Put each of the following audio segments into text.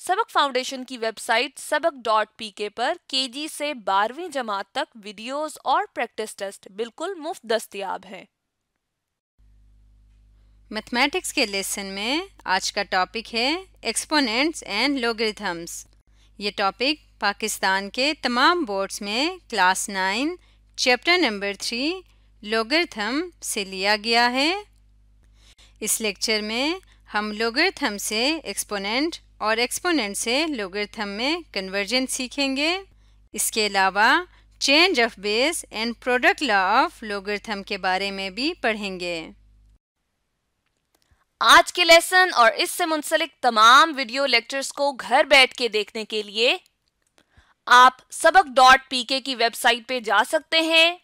सबक फाउंडेशन की वेबसाइट सबक डॉट पी के पर के जी से बारहवीं जमात तक वीडियोस और प्रैक्टिस टेस्ट बिल्कुल मुफ्त दस्तियाब है मैथमेटिक्स के लेसन में आज का टॉपिक है एक्सपोनेंट्स एंड लोगरिथम्स ये टॉपिक पाकिस्तान के तमाम बोर्ड्स में class nine chapter number three logarithm से लिया गया है इस लेक्चर में हम लोगरिथम से एक्सपोनेंट और एक्सपोनेंट से लोगरिथम में कन्वर्जन सीखेंगे इसके अलावा change of base and product law of logarithm के बारे में भी पढ़ेंगे आज के लेसन और इससे मुंसलिक तमाम वीडियो लेक्चर्स को घर बैठ के देखने के लिए आप सबक डॉट पी के की वेबसाइट पे जा सकते हैं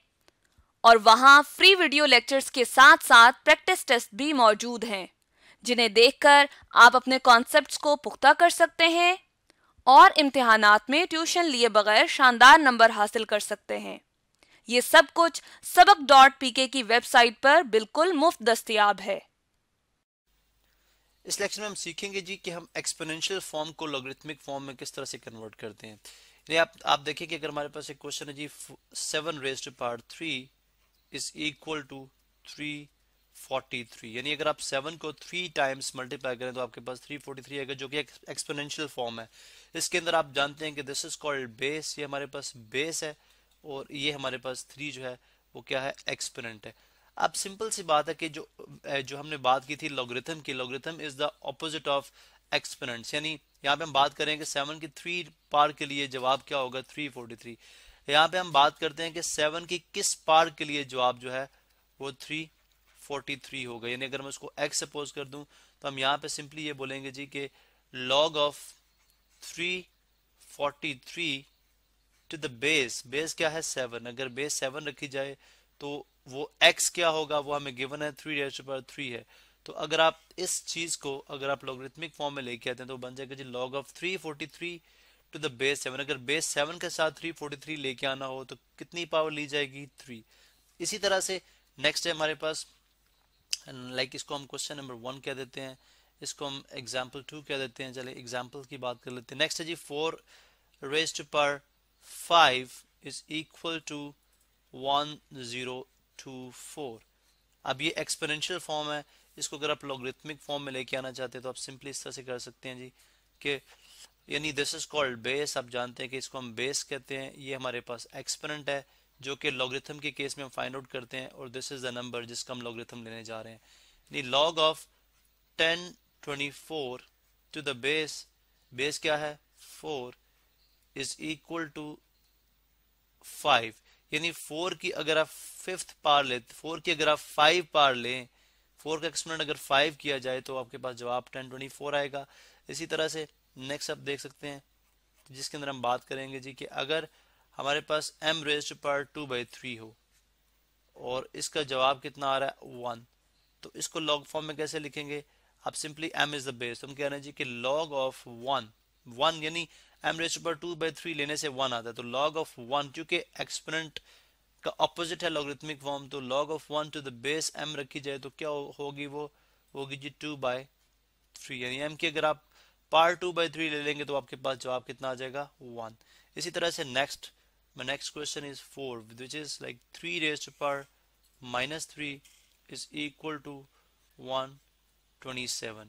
और वहां फ्री वीडियो लेक्चर्स के साथ साथ प्रैक्टिस टेस्ट भी मौजूद हैं जिन्हें देखकर आप अपने कॉन्सेप्ट्स को पुख्ता कर सकते हैं और इम्तहानात में ट्यूशन लिए बगैर शानदार नंबर हासिल कर सकते हैं ये सब कुछ सबक डॉट पी के की वेबसाइट पर बिल्कुल मुफ्त दस्तियाब है इस लेक्चर में हम सीखेंगे जी कि हम एक्सपोनेंशियल फॉर्म को लॉगरिथमिक फॉर्म में किस तरह से कन्वर्ट करते हैं यानी आप आप देखें कि अगर हमारे पास एक क्वेश्चन है जी seven raise to power three is equal to three 43 यानी अगर आप 7 को 3 टाइम्स मल्टीप्लाई करें तो आपके पास 343 फोर्टी आएगा जो कि एक एक्सपोनेंशियल फॉर्म है इसके अंदर आप जानते हैं कि दिस इज कॉल्ड बेस ये हमारे पास बेस है और ये हमारे पास 3 जो है वो क्या है एक्सपोनेंट है अब सिंपल सी बात है कि जो जो हमने बात की थी लॉग्रिथम की logarithm is the opposite of exponent यानी यहाँ पे हम बात करें कि सेवन की थ्री पार के लिए जवाब क्या होगा थ्री यहाँ पे हम बात करते हैं कि सेवन की किस पार के लिए जवाब जो है वो थ्री 43 होगा यानी अगर मैं उसको x सपोज कर दूं तो हम यहाँ पे सिंपली ये बोलेंगे जी कि log of 343 to the base base क्या है 7 अगर बेस 7 रखी जाए तो वो x क्या होगा वो हमें गिवन है थ्री डेज पर थ्री है तो अगर आप इस चीज को अगर आप लॉगरिथमिक फॉर्म में लेके आते हैं तो बन जाएगा जी log of three to the base seven अगर बेस सेवन के साथ थ्री फोर्टी थ्री लेके आना हो तो कितनी पावर ली जाएगी थ्री इसी तरह से नेक्स्ट है हमारे पास एंड लाइक इसको हम क्वेश्चन नंबर वन कह देते हैं इसको हम एग्जाम्पल टू कह देते हैं चले एग्जाम्पल की बात कर लेते हैं नेक्स्ट है जी four raised power five is equal to one zero two four अब ये एक्सपेरेंशियल फॉर्म है इसको अगर आप लॉगरिथमिक फॉर्म में लेके आना चाहते हैं तो आप सिंपली इस तरह से कर सकते हैं जी कि यानी दिस इज कॉल्ड बेस आप जानते हैं कि इसको हम बेस कहते हैं ये हमारे पास एक्सपेरेंट है जो कि लॉगरिथम के केस में हम फाइंड आउट करते हैं और दिस इज द नंबर जिसका हम लॉगरिथम लेने जा रहे हैं log of ten twenty four to the base base क्या है four is equal to five यानी फोर की अगर आप फिफ्थ पार ले फोर की अगर आप फाइव पार ले फोर का एक्सपोनेंट अगर फाइव किया जाए तो आपके पास जवाब टेन ट्वेंटी फोर आएगा इसी तरह से नेक्स्ट आप देख सकते हैं जिसके अंदर हम बात करेंगे जी कि अगर हमारे पास m raise to power two by three हो और इसका जवाब कितना आ रहा है वन तो इसको लॉग फॉर्म में कैसे लिखेंगे आप simply m is the base हम कह रहे हैं जी कि लॉग ऑफ वन वन यानी m raise to power two by three लेने से वन आता है तो लॉग ऑफ वन क्योंकि एक्सपोनेंट का ऑपोजिट है लॉगरिथमिक फॉर्म तो log of one to the base m रखी जाए तो क्या होगी वो होगी जी टू बाई थ्री यानी एम की अगर आप पार टू बाई थ्री ले लेंगे तो आपके पास जवाब कितना आ जाएगा वन इसी तरह से next my next question is 4 which is like 3 raised to power minus 3 is equal to 127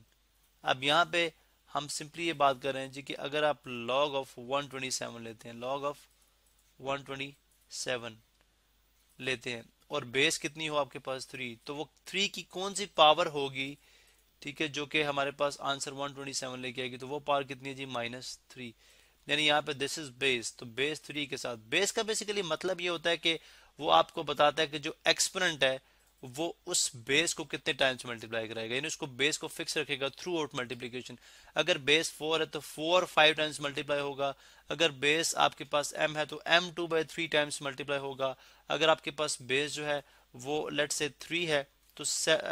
अब यहाँ पे हम सिंपली ये बात कर रहे हैं जी कि अगर आप log ऑफ 127 लेते हैं log ऑफ 127 लेते हैं और बेस कितनी हो आपके पास थ्री तो वो थ्री की कौन सी पावर होगी ठीक है जो कि हमारे पास आंसर 127 लेके आएगी तो वो पावर कितनी है जी माइनस थ्री यानी यहाँ पे दिस इज बेस तो बेस थ्री के साथ बेस का बेसिकली मतलब ये होता है कि वो आपको बताता है कि जो एक्सपोनेंट है वो उस बेस को कितने टाइम्स मल्टीप्लाई कराएगा यानी उसको बेस को फिक्स रखेगा थ्रू आउट मल्टीप्लीकेशन अगर बेस फोर है तो फोर फाइव टाइम्स मल्टीप्लाई होगा अगर बेस आपके पास एम है तो M two by three times multiply होगा अगर आपके पास बेस जो है वो लेट से थ्री है तो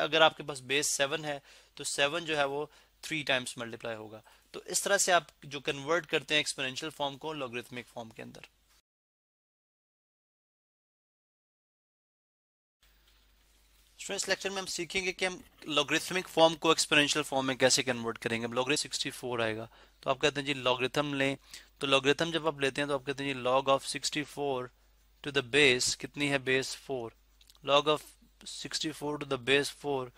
अगर आपके पास बेस सेवन है तो सेवन जो है वो थ्री टाइम्स मल्टीप्लाई होगा तो इस तरह से आप जो कन्वर्ट करते हैं एक्सपोनेंशियल फॉर्म को लॉगरिथमिक फॉर्म के अंदर इस लेक्चर में हम सीखेंगे कि हम लॉगरिथमिक फॉर्म को एक्सपोनेंशियल फॉर्म में कैसे कन्वर्ट करेंगे लॉगरिथ 64 आएगा तो आप कहते हैं जी लॉगरिथम लें तो लॉगरिथम जब आप लेते हैं तो आप कहते हैं जी log of 64 to the base कितनी है base 4 log of 64 to the base 4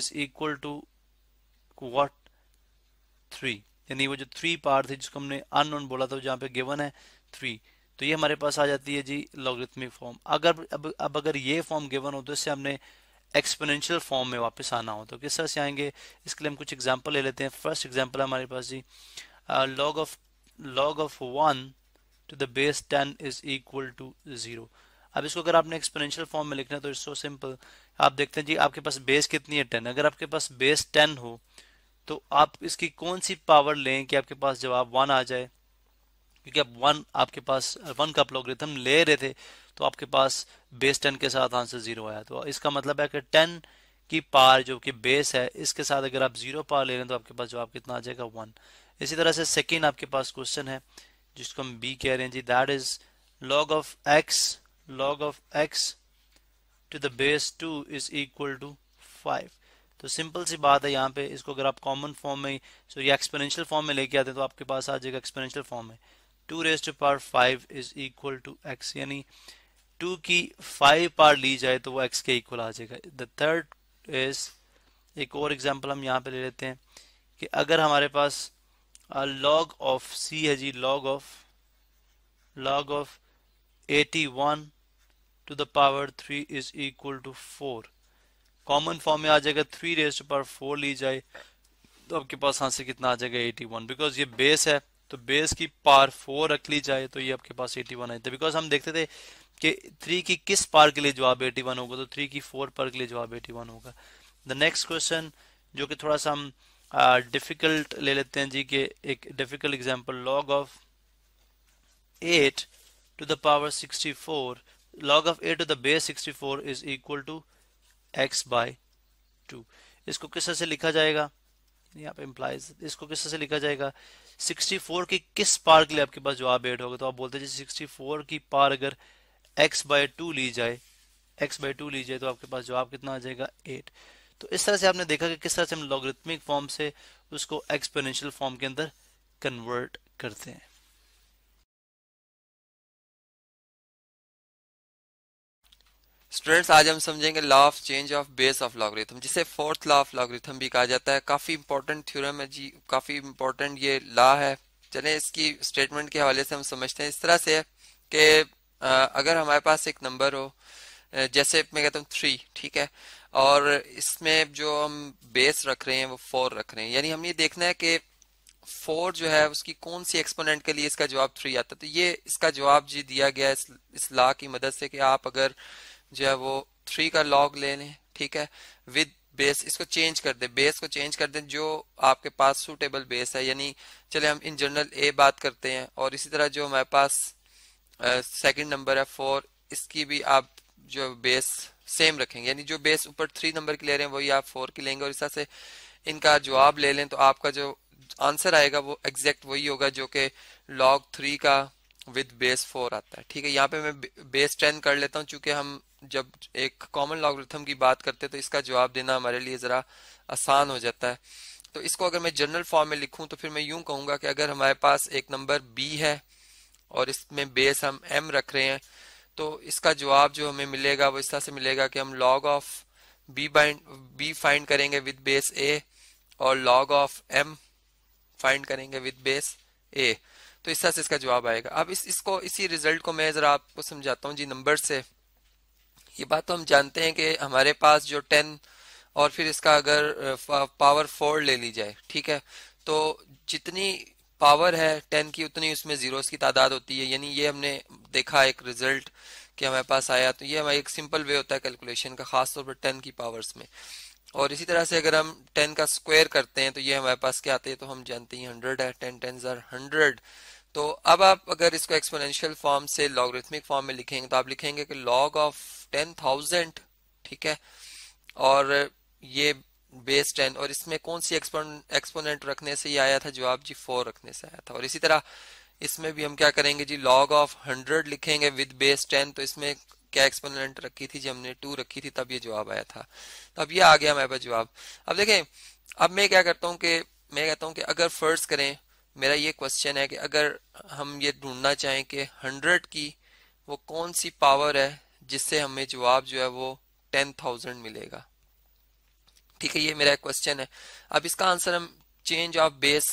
is equal to क्वाट थ्री यानी वो जो थ्री पार थी जिसको हमने अन बोला था जहाँ पे गिवन है थ्री तो ये हमारे पास आ जाती है जी लॉगरिथमिक फॉर्म अगर अब अब अगर ये फॉर्म गिवन हो तो इससे हमने एक्सपोनेंशियल फॉर्म में वापस आना हो तो किस तरह से आएंगे इसके लिए हम कुछ एग्जाम्पल ले लेते हैं फर्स्ट एग्जाम्पल हमारे पास जी log of log of one to the base ten is equal to zero अब इसको अगर आपने एक्सपोनेंशियल फॉर्म में लिखना है तो इट्स सो सिंपल आप देखते हैं जी आपके पास बेस कितनी है टेन अगर आपके पास बेस टेन हो तो आप इसकी कौन सी पावर लें कि आपके पास जवाब वन आ जाए क्योंकि आप वन आपके पास वन का प्लोग्रिथम ले रहे थे तो आपके पास बेस टेन के साथ आंसर जीरो आया तो इसका मतलब है कि टेन की पार जो कि बेस है इसके साथ अगर आप जीरो पार ले रहे हैं तो आपके पास जवाब कितना आ जाएगा वन इसी तरह से सेकेंड आपके पास क्वेश्चन है जिसको हम बी कह रहे हैं जी that is log of x log of x to the base 2 is equal to तो सिंपल सी बात है यहाँ पे इसको अगर आप कॉमन फॉर्म में सॉरी एक्सपेरेंशियल फॉर्म में लेके आते हैं तो आपके पास आ जाएगा एक्सपेरेंशियल फॉर्म में two raise to power five is equal to X यानी टू की फाइव पार ली जाए तो वो एक्स के इक्वल आ जाएगा द थर्ड इज एक और एग्जाम्पल हम यहाँ पे ले लेते हैं कि अगर हमारे पास लॉग ऑफ सी है जी log of log of eighty one to the power three is equal to four common form में आ जाएगा थ्री रेस्ट पर फोर ली जाए तो आपके पास आंसर कितना आ जाएगा एटी वन बिकॉज ये बेस है तो बेस की पार फोर रख ली जाए तो ये आपके पास एटी वन आए थे बिकॉज हम देखते थे कि थ्री की किस पार के लिए जवाब एटी वन होगा तो थ्री की फोर पार के लिए जवाब एटी वन होगा द नेक्स्ट क्वेश्चन जो कि थोड़ा सा हम डिफिकल्ट uh, ले लेते हैं जी के एक difficult example log of eight to the power sixty four of eight to the base sixty four is equal to X by two इसको किस तरह से लिखा जाएगा यहाँ पे इम्प्लाइज इसको किस तरह से लिखा जाएगा 64 की किस पार के लिए आपके पास जवाब एड होगा तो आप बोलते हैं सिक्सटी फोर की पार अगर एक्स बाय टू ली जाए एक्स बाय टू ली जाए तो आपके पास जवाब कितना आ जाएगा एट तो इस तरह से आपने देखा कि किस तरह से हम लॉगरिथमिक फॉर्म से उसको एक्सपोनेंशियल फॉर्म के अंदर कन्वर्ट करते हैं स्टूडेंट्स आज हम समझेंगे law of change of base of logarithm जिसे फोर्थ लॉ ऑफ लॉगरिथम भी कहा जाता है काफी इंपॉर्टेंट थ्योरम है जी काफी इंपॉर्टेंट ये लॉ है चले इसकी स्टेटमेंट के हवाले से हम समझते हैं इस तरह से कि अगर हमारे पास एक नंबर हो जैसे मैं कहता हूँ थ्री ठीक है और इसमें जो हम बेस रख रहे हैं वो फोर रख रहे हैं यानी ये देखना है कि फोर जो है उसकी कौन सी एक्सपोनेंट के लिए इसका जवाब थ्री आता है तो ये इसका जवाब जी दिया गया इस, इस लॉ की मदद से कि आप अगर जो है वो थ्री का लॉग ले लें ठीक है विद बेस इसको चेंज कर दें बेस को चेंज कर दें जो आपके पास सूटेबल बेस है यानी चले हम इन जनरल ए बात करते हैं और इसी तरह जो हमारे पास सेकंड नंबर है फोर इसकी भी आप जो बेस सेम रखेंगे यानी जो बेस ऊपर थ्री नंबर की ले रहे हैं वही आप फोर की लेंगे और इस तरह से इनका जवाब ले लें तो आपका जो आंसर आएगा वो एग्जैक्ट वही होगा जो कि लॉग थ्री का विद बेस फोर आता है ठीक है यहाँ पे मैं बेस टेन कर लेता हूँ चूंकि हम जब एक कॉमन लॉगरिथम की बात करते हैं तो इसका जवाब देना हमारे लिए ज़रा आसान हो जाता है तो इसको अगर मैं जनरल फॉर्म में लिखूं तो फिर मैं यूं कहूंगा कि अगर हमारे पास एक नंबर बी है और इसमें बेस हम एम रख रहे हैं तो इसका जवाब जो हमें मिलेगा वो इस तरह से मिलेगा कि हम log of B bind B find करेंगे विद बेस ए और लॉग ऑफ एम फाइंड करेंगे विद बेस ए तो इस तरह से इसका जवाब आएगा अब इस इसको इसी रिजल्ट को मैं ज़रा आपको समझाता हूँ जी नंबर से ये बात तो हम जानते हैं कि हमारे पास जो टेन और फिर इसका अगर पावर फोर ले ली जाए ठीक है तो जितनी पावर है टेन की उतनी उसमें जीरोस की तादाद होती है यानी ये हमने देखा एक रिजल्ट कि हमारे पास आया तो ये हमारा एक सिंपल वे होता है कैलकुलेशन का खासतौर पर टेन की पावर्स में और इसी तरह से अगर हम टेन का स्क्वायर करते हैं तो ये हमारे पास क्या आते हैं तो हम जानते हैं हंड्रेड है टेन टेन जर हंड्रेड तो अब आप अगर इसको एक्सपोनेंशियल फॉर्म से लॉगरिथमिक फॉर्म में लिखेंगे तो आप लिखेंगे कि लॉग ऑफ टेन थाउजेंड ठीक है और ये बेस टेन और इसमें कौन सी एक्सपोनेंट रखने से ये आया था जवाब जी फोर रखने से आया था और इसी तरह इसमें भी हम क्या करेंगे जी लॉग ऑफ हंड्रेड लिखेंगे विद बेस टेन तो इसमें क्या एक्सपोनेंट रखी थी जी हमने टू रखी थी तब ये जवाब आया था तो अब ये आ गया हमारे पास जवाब अब देखें अब मैं क्या करता हूँ कि मैं कहता हूँ कि अगर फर्ज करें मेरा ये क्वेश्चन है कि अगर हम ये ढूंढना चाहें कि हंड्रेड की वो कौन सी पावर है जिससे हमें जवाब जो है वो टेन थाउजेंड मिलेगा ठीक है ये मेरा क्वेश्चन है अब इसका आंसर हम change of base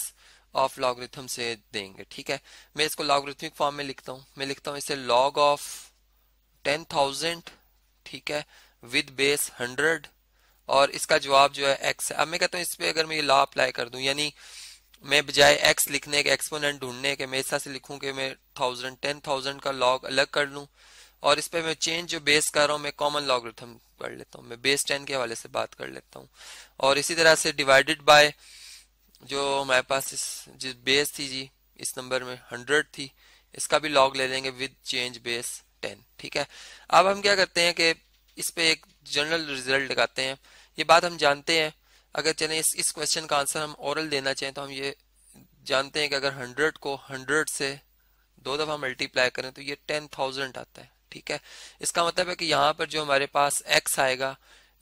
of logarithm से देंगे ठीक है मैं इसको लॉगरिथमिक फॉर्म में लिखता हूँ मैं लिखता हूँ इसे लॉग ऑफ टेन थाउजेंड ठीक है विद बेस हंड्रेड और इसका जवाब जो है एक्स है अब मैं कहता हूँ इस पर अगर मैं ये लॉ अप्लाई कर दूं यानी मैं बजाय एक्स लिखने के एक्सपोनेंट ढूंढने के मैं ऐसा से लिखूं कि मैं थाउजेंड टेन थाउजेंड का लॉग अलग कर लूं और इस पर मैं चेंज जो बेस कर रहा हूँ मैं कॉमन लॉगरिथम कर लेता हूँ मैं बेस टेन के हवाले से बात कर लेता हूँ और इसी तरह से डिवाइडेड बाय जो हमारे पास इस जिस बेस थी जी इस नंबर में हंड्रेड थी इसका भी लॉग ले लेंगे विद चेंज बेस टेन ठीक है अब हम क्या करते हैं कि इस पे एक जनरल रिजल्ट लगाते हैं ये बात हम जानते हैं अगर चले इस इस क्वेश्चन का आंसर हम ओरल देना चाहें तो हम ये जानते हैं कि अगर हंड्रेड को हंड्रेड से दो दफ़ा मल्टीप्लाई करें तो ये टेन थाउजेंड आता है ठीक है इसका मतलब है कि यहाँ पर जो हमारे पास x आएगा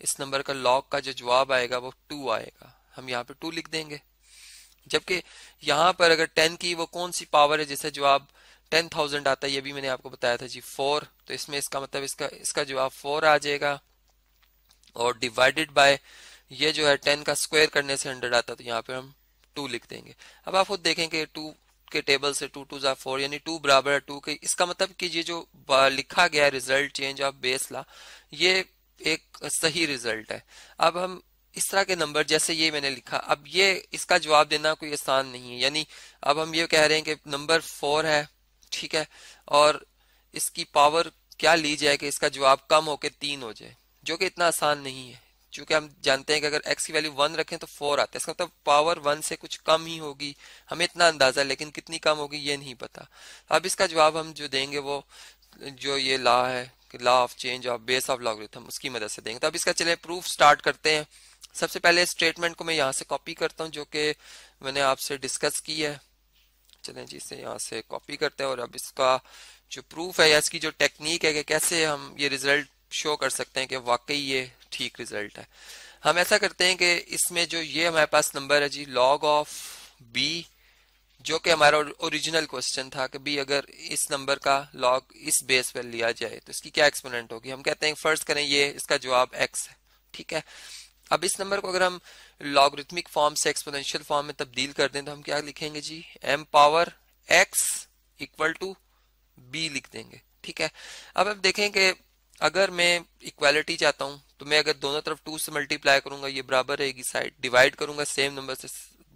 इस नंबर का लॉग का जो जवाब आएगा वो टू आएगा हम यहाँ पर टू लिख देंगे जबकि यहाँ पर अगर टेन की वो कौन सी पावर है जिससे जवाब टेन थाउजेंड आता है ये भी मैंने आपको बताया था जी फोर तो इसमें इसका मतलब इसका इसका जवाब फोर आ जाएगा और डिवाइडेड बाय ये जो है टेन का स्क्वायर करने से हंड्रेड आता है तो यहाँ पे हम टू लिख देंगे अब आप खुद देखें कि टू के टेबल से टू टू ज़ा फोर यानी टू बराबर टू के इसका मतलब कि ये जो लिखा गया result change of base law ये एक सही रिजल्ट है अब हम इस तरह के नंबर जैसे ये मैंने लिखा अब ये इसका जवाब देना कोई आसान नहीं है यानी अब हम ये कह रहे हैं कि नंबर फोर है ठीक है और इसकी पावर क्या ली जाए कि इसका जवाब कम होकर तीन हो जाए जो कि इतना आसान नहीं है चूंकि हम जानते हैं कि अगर x की वैल्यू वन रखें तो फोर आता है इसका मतलब पावर वन से कुछ कम ही होगी हमें इतना अंदाजा है लेकिन कितनी कम होगी ये नहीं पता अब इसका जवाब हम जो देंगे वो जो ये लॉ है law of change of base of logarithm उसकी मदद से देंगे तो अब इसका चले प्रूफ स्टार्ट करते हैं सबसे पहले स्टेटमेंट को मैं यहाँ से कॉपी करता हूँ जो कि मैंने आपसे डिस्कस की है चले जी इसे यहाँ से कॉपी करते हैं और अब इसका जो प्रूफ है या इसकी जो टेक्निक है कि कैसे हम ये रिजल्ट शो कर सकते हैं कि वाकई ये ठीक रिजल्ट है हम ऐसा करते हैं कि इसमें जो ये हमारे पास नंबर है जी लॉग ऑफ बी जो कि हमारा ओरिजिनल क्वेश्चन था कि बी अगर इस नंबर का लॉग इस बेस पर लिया जाए तो इसकी क्या एक्सपोनेंट होगी हम कहते हैं फर्ज करें ये इसका जवाब एक्स है ठीक है अब इस नंबर को अगर हम लॉगरिथमिक फॉर्म से एक्सपोनेंशियल फॉर्म में तब्दील कर दें तो हम क्या लिखेंगे जी M power X equal to B लिख देंगे ठीक है अब हम देखें कि अगर मैं इक्वालिटी चाहता हूँ तो मैं अगर दोनों तरफ टू से मल्टीप्लाई करूंगा ये बराबर रहेगी साइड डिवाइड करूंगा सेम नंबर से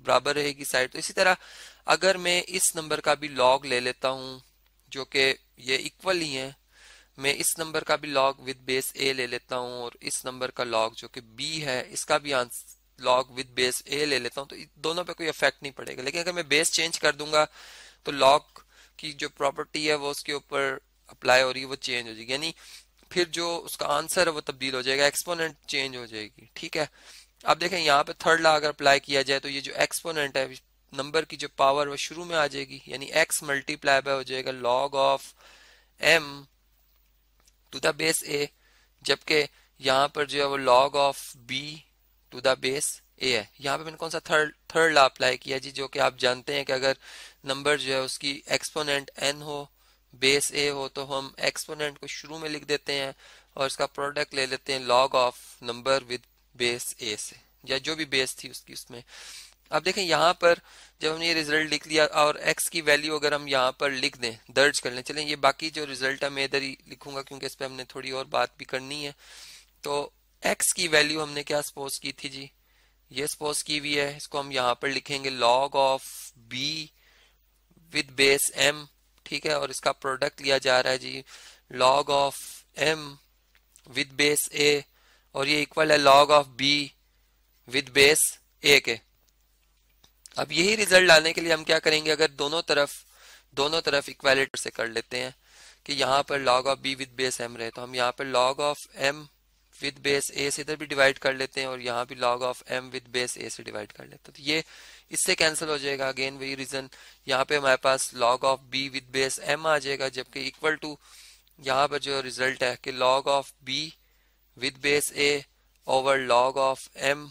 बराबर रहेगी साइड तो इसी तरह अगर मैं इस नंबर का भी लॉग ले लेता हूँ जो कि ये इक्वल ही है मैं इस नंबर का भी लॉग विद बेस ए ले लेता हूँ और इस नंबर का लॉग जो कि बी है इसका भी answer log with base A ले लेता हूँ तो दोनों पे कोई इफेक्ट नहीं पड़ेगा लेकिन अगर मैं बेस चेंज कर दूंगा तो लॉग की जो प्रॉपर्टी है वो उसके ऊपर अप्लाई हो रही है वो चेंज हो जाएगी यानी फिर जो उसका आंसर है वो तब्दील हो जाएगा एक्सपोनेंट चेंज हो जाएगी ठीक है अब देखें यहाँ पे थर्ड लॉ अगर अप्लाई किया जाए तो ये जो एक्सपोनेंट है नंबर की जो पावर वो शुरू में आ जाएगी यानी एक्स मल्टीप्लाई बाय हो जाएगा log of M to the base A जबकि यहाँ पर जो है वो log of B to the base A है यहाँ पे मैंने कौन सा थर्ड थर्ड ला अप्लाई किया जी जो कि आप जानते हैं कि अगर नंबर जो है उसकी एक्सपोनेंट एन हो बेस ए हो तो हम एक्सपोनेंट को शुरू में लिख देते हैं और इसका प्रोडक्ट ले लेते हैं log of number with base A से या जो भी बेस थी उसकी उसमें अब देखें यहाँ पर जब हमने ये रिजल्ट लिख लिया और एक्स की वैल्यू अगर हम यहाँ पर लिख दें दर्ज कर लें चलें ये बाकी जो रिजल्ट है मैं इधर ही लिखूंगा क्योंकि इस पर हमने थोड़ी और बात भी करनी है तो एक्स की वैल्यू हमने क्या सपोज की थी जी ये सपोज की हुई है इसको हम यहाँ पर लिखेंगे log of B with base M ठीक है और इसका प्रोडक्ट लिया जा रहा है जी log of M with base A और ये इक्वल है log of B with base A के अब यही रिजल्ट लाने के लिए हम क्या करेंगे अगर दोनों तरफ दोनों तरफ इक्वेलेटर से कर लेते हैं कि यहाँ पर log of B with base M रहे तो हम यहाँ पर log of M with base A से इधर भी डिवाइड कर लेते हैं और यहाँ भी log of M with base A से डिवाइड कर लेते हैं तो ये इससे कैंसिल हो जाएगा अगेन वही रीजन यहाँ पे हमारे पास log of B with base M आ जाएगा जबकि इक्वल टू यहाँ पर जो रिजल्ट है कि log of B with base A over log of M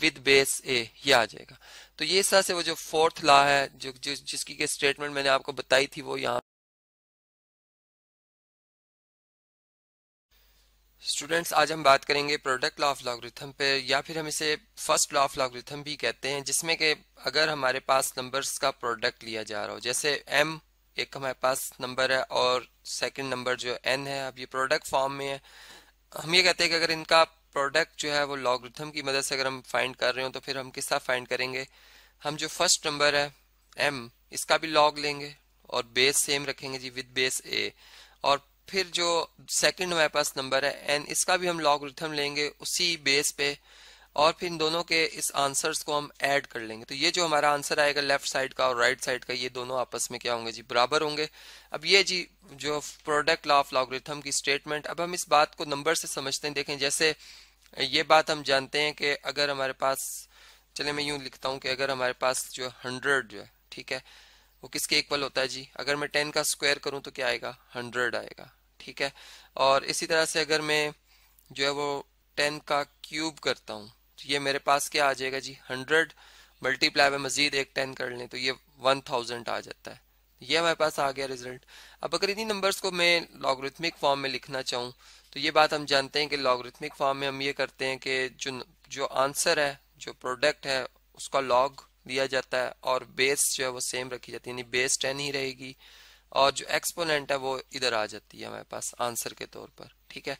with base A ये आ जाएगा तो ये इस तरह से वो जो फोर्थ लॉ है जो, जो जिसकी के स्टेटमेंट मैंने आपको बताई थी वो यहाँ स्टूडेंट्स आज हम बात करेंगे प्रोडक्ट लॉ ऑफ लॉगरिथम पे या फिर हम इसे फर्स्ट लॉ ऑफ लॉगरिथम भी कहते हैं जिसमें कि अगर हमारे पास नंबर्स का प्रोडक्ट लिया जा रहा हो जैसे m एक हमारे पास नंबर है और सेकंड नंबर जो n है अब ये प्रोडक्ट फॉर्म में है हम ये कहते हैं कि अगर इनका प्रोडक्ट जो है वो लॉगरिथम की मदद से अगर हम फाइंड कर रहे हो तो फिर हम किस तरह फाइंड करेंगे हम जो फर्स्ट नंबर है एम इसका भी लॉग लेंगे और बेस सेम रखेंगे जी विद बेस ए और फिर जो सेकंड हमारे पास नंबर है एन इसका भी हम लॉग रिथम लेंगे उसी बेस पे और फिर इन दोनों के इस आंसर्स को हम ऐड कर लेंगे तो ये जो हमारा आंसर आएगा लेफ्ट साइड का और राइट right साइड का ये दोनों आपस में क्या होंगे जी बराबर होंगे अब ये जी जो प्रोडक्ट लॉ ऑफ लॉगरिथम की स्टेटमेंट अब हम इस बात को नंबर से समझते हैं देखें जैसे ये बात हम जानते हैं कि अगर हमारे पास चले मैं यूं लिखता हूं कि अगर हमारे पास जो हंड्रेड जो है ठीक है वो किसके इक्वल होता है जी अगर मैं टेन का स्क्वायर करूं तो क्या आएगा हंड्रेड आएगा ठीक है और इसी तरह से अगर मैं जो है वो टेन का क्यूब करता हूँ तो ये मेरे पास क्या आ जाएगा जी हंड्रेड मल्टीप्लाई में मजीद एक टेन कर लें तो ये वन थाउजेंड आ जाता है ये हमारे पास आ गया रिजल्ट अब अगर इन्हीं नंबर्स को मैं लॉगरिथमिक फॉर्म में लिखना चाहूँ तो ये बात हम जानते हैं कि लॉगरिथमिक फॉर्म में हम ये करते हैं कि जो जो आंसर है जो प्रोडक्ट है उसका लॉग लिया जाता है और बेस जो है वो सेम रखी जाती है यानी बेस टेन ही रहेगी और जो एक्सपोनेंट है वो इधर आ जाती है हमारे पास आंसर के तौर पर ठीक है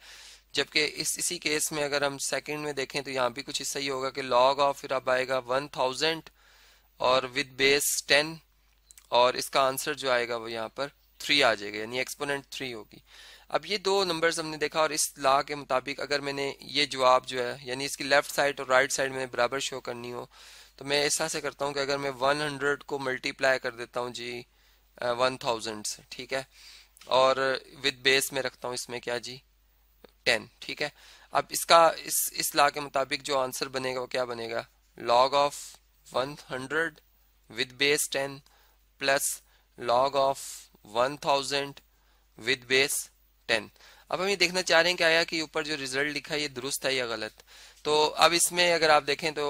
जबकि इस इसी केस में अगर हम सेकंड में देखें तो यहाँ भी कुछ हिस्सा ही होगा कि लॉग ऑफ फिर अब आएगा वन थाउजेंड और विद बेस टेन और इसका आंसर जो आएगा वो यहाँ पर थ्री आ जाएगा यानी एक्सपोनेंट थ्री होगी अब ये दो नंबर्स हमने देखा और इस लॉ के मुताबिक अगर मैंने ये जवाब जो है यानी इसकी लेफ्ट साइड और राइट साइड मैंने बराबर शो करनी हो तो मैं ऐसा से करता हूँ कि अगर मैं वन को मल्टीप्लाई कर देता हूँ जी वन थाउजेंड ठीक है और विद बेस में रखता हूँ इसमें क्या जी टेन ठीक है अब इसका इस इस ला के मुताबिक जो आंसर बनेगा वो क्या बनेगा one hundred with base ten plus log of one thousand with base ten अब हम ये देखना चाह रहे हैं कि आया कि ऊपर जो रिजल्ट लिखा है ये दुरुस्त है या गलत तो अब इसमें अगर आप देखें तो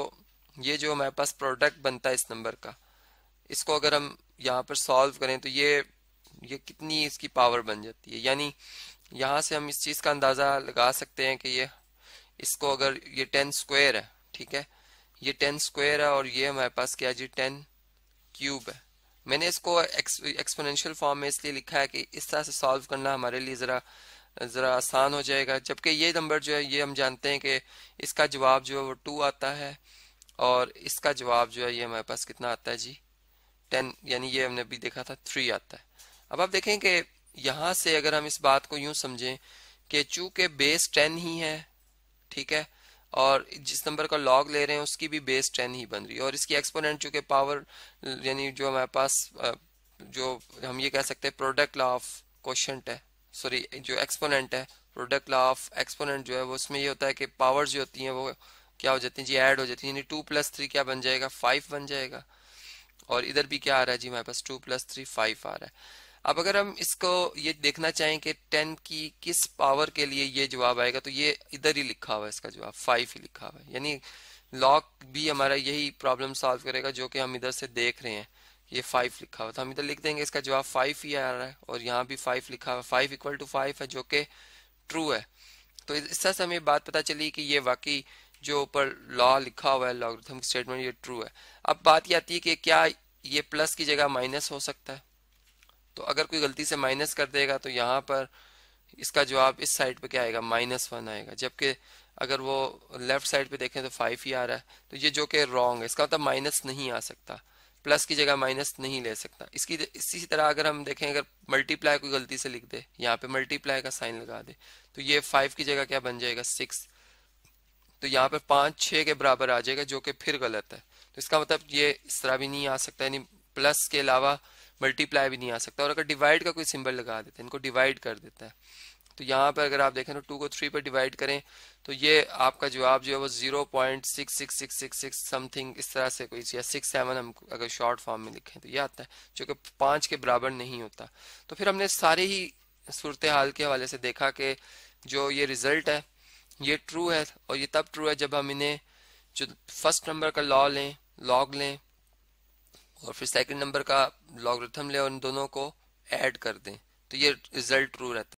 ये जो हमारे पास प्रोडक्ट बनता है इस नंबर का इसको अगर हम यहाँ पर सॉल्व करें तो ये ये कितनी इसकी पावर बन जाती है यानी यहाँ से हम इस चीज़ का अंदाज़ा लगा सकते हैं कि ये इसको अगर ये टेन स्क्वायर है ठीक है ये टेन स्क्वायर है और ये हमारे पास क्या जी टेन क्यूब है मैंने इसको एक्सपोनेंशियल फॉर्म में इसलिए लिखा है कि इस तरह से सॉल्व करना हमारे लिए ज़रा ज़रा आसान हो जाएगा जबकि ये नंबर जो है ये हम जानते हैं कि इसका जवाब जो है वो टू आता है और इसका जवाब जो है ये हमारे पास कितना आता है जी टेन यानी ये हमने अभी देखा था थ्री आता है अब आप देखें कि यहां से अगर हम इस बात को यूं समझें कि चूंकि बेस टेन ही है ठीक है और जिस नंबर का लॉग ले रहे हैं उसकी भी बेस टेन ही बन रही है और इसकी एक्सपोनेंट चूंकि पावर यानी जो हमारे पास जो हम ये कह सकते हैं प्रोडक्ट लॉ ऑफ क्वेश्चन है सॉरी जो एक्सपोनेंट है प्रोडक्ट लॉ ऑफ एक्सपोनेंट जो है वो उसमें ये होता है कि पावर्स जो होती हैं वो क्या हो जाती हैं जी ऐड हो जाती है यानी टू प्लस थ्री क्या बन जाएगा फाइव बन जाएगा और इधर भी क्या आ रहा है जी हमारे पास टू प्लस थ्री फाइव आ रहा है अब अगर हम इसको ये देखना चाहें कि टेन की किस पावर के लिए ये जवाब आएगा तो ये इधर ही लिखा हुआ है इसका जवाब फाइव ही लिखा हुआ है यानी लॉक भी हमारा यही प्रॉब्लम सॉल्व करेगा जो कि हम इधर से देख रहे हैं ये फाइव लिखा हुआ तो हम इधर लिख देंगे इसका जवाब फाइव ही आ रहा है और यहाँ भी फाइव लिखा हुआ फाइव इक्वल टू फाइव है जो कि ट्रू है तो इस तरह से हमें बात पता चली कि ये वाकई जो ऊपर लॉ लिखा हुआ है लॉगरिथम स्टेटमेंट ये ट्रू है अब बात ये आती है कि क्या ये प्लस की जगह माइनस हो सकता है तो अगर कोई गलती से माइनस कर देगा तो यहाँ पर इसका जवाब इस साइड पे क्या आएगा माइनस वन आएगा जबकि अगर वो लेफ्ट साइड पे देखें तो फाइव ही आ रहा है तो ये जो कि रॉन्ग है इसका मतलब माइनस नहीं आ सकता प्लस की जगह माइनस नहीं ले सकता इसकी इसी तरह अगर हम देखें अगर मल्टीप्लाई कोई गलती से लिख दे यहाँ पे मल्टीप्लाई का साइन लगा दे तो ये फाइव की जगह क्या बन जाएगा सिक्स तो यहाँ पर पाँच छः के बराबर आ जाएगा जो कि फिर गलत है तो इसका मतलब ये इस तरह भी नहीं आ सकता यानी प्लस के अलावा मल्टीप्लाई भी नहीं आ सकता और अगर डिवाइड का कोई सिंबल लगा देते हैं इनको डिवाइड कर देता है तो यहाँ पर अगर आप देखें तो टू को थ्री पर डिवाइड करें तो ये आपका जवाब जो है वो zero point six six six six six something इस तरह से कोई या सिक्स सेवन हम अगर शॉर्ट फॉर्म में लिखें तो ये आता है जो कि पाँच के बराबर नहीं होता तो फिर हमने सारे ही सूरत हाल के हवाले से देखा कि जो ये रिजल्ट है ये ट्रू है और ये तब ट्रू है जब हम इन्हें जो फर्स्ट नंबर का लॉ लें लॉग लें और फिर सेकंड नंबर का लॉगरिथम लें और इन दोनों को ऐड कर दें तो ये रिजल्ट ट्रू रहता है